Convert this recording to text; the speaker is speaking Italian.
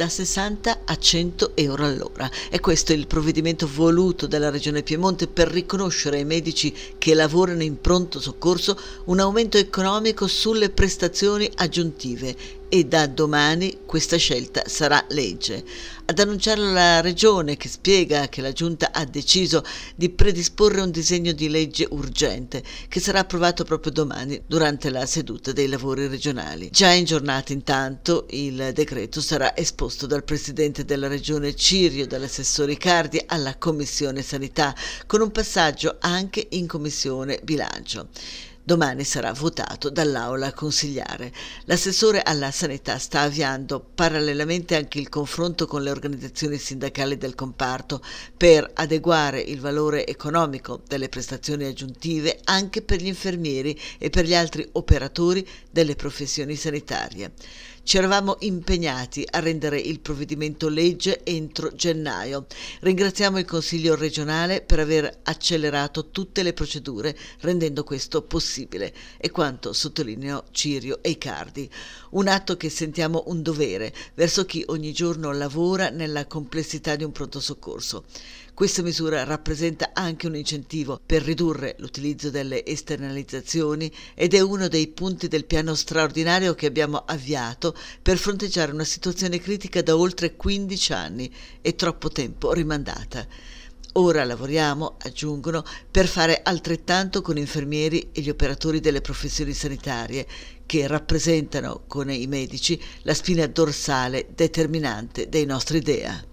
da 60 a 100 euro all'ora. E questo è il provvedimento voluto dalla Regione Piemonte per riconoscere ai medici che lavorano in pronto soccorso un aumento economico sulle prestazioni aggiuntive e da domani questa scelta sarà legge. Ad annunciarlo la Regione che spiega che la Giunta ha deciso di predisporre un disegno di legge urgente che sarà approvato proprio domani durante la seduta dei lavori regionali. Già in giornata intanto il decreto sarà esposto dal Presidente della Regione Cirio, dall'assessore Icardi alla Commissione Sanità, con un passaggio anche in Commissione Bilancio. Domani sarà votato dall'Aula consigliare. L'assessore alla sanità sta avviando parallelamente anche il confronto con le organizzazioni sindacali del comparto per adeguare il valore economico delle prestazioni aggiuntive anche per gli infermieri e per gli altri operatori delle professioni sanitarie. Ci eravamo impegnati a rendere il provvedimento legge entro gennaio. Ringraziamo il Consiglio regionale per aver accelerato tutte le procedure rendendo questo possibile. è quanto sottolineò Cirio Eicardi. Un atto che sentiamo un dovere verso chi ogni giorno lavora nella complessità di un pronto soccorso. Questa misura rappresenta anche un incentivo per ridurre l'utilizzo delle esternalizzazioni ed è uno dei punti del piano straordinario che abbiamo avviato per fronteggiare una situazione critica da oltre 15 anni e troppo tempo rimandata. Ora lavoriamo, aggiungono, per fare altrettanto con infermieri e gli operatori delle professioni sanitarie, che rappresentano, con i medici, la spina dorsale determinante dei nostri DEA.